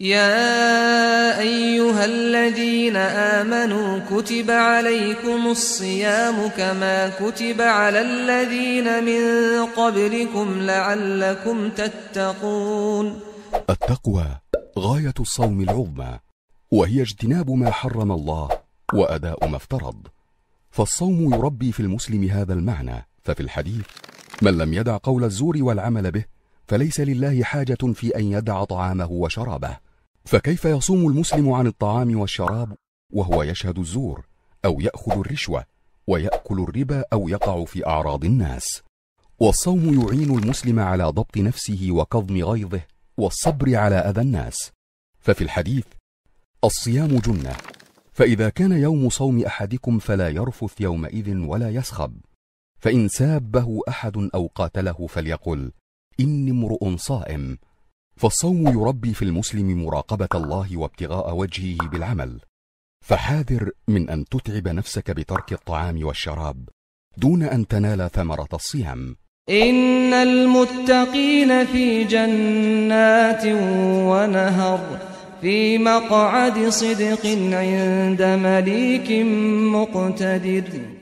يا ايها الذين امنوا كتب عليكم الصيام كما كتب على الذين من قبلكم لعلكم تتقون التقوى غايه الصوم العظمى وهي اجتناب ما حرم الله واداء ما افترض فالصوم يربي في المسلم هذا المعنى ففي الحديث من لم يدع قول الزور والعمل به فليس لله حاجه في ان يدع طعامه وشرابه فكيف يصوم المسلم عن الطعام والشراب وهو يشهد الزور أو يأخذ الرشوة ويأكل الربا أو يقع في أعراض الناس والصوم يعين المسلم على ضبط نفسه وكظم غيظه والصبر على أذى الناس ففي الحديث الصيام جنة فإذا كان يوم صوم أحدكم فلا يرفث يومئذ ولا يسخب فإن سابه أحد أو قاتله فليقل إني امرؤ صائم فالصوم يربي في المسلم مراقبة الله وابتغاء وجهه بالعمل فحاذر من أن تتعب نفسك بترك الطعام والشراب دون أن تنال ثمرة الصيام إن المتقين في جنات ونهر في مقعد صدق عند مليك مقتدر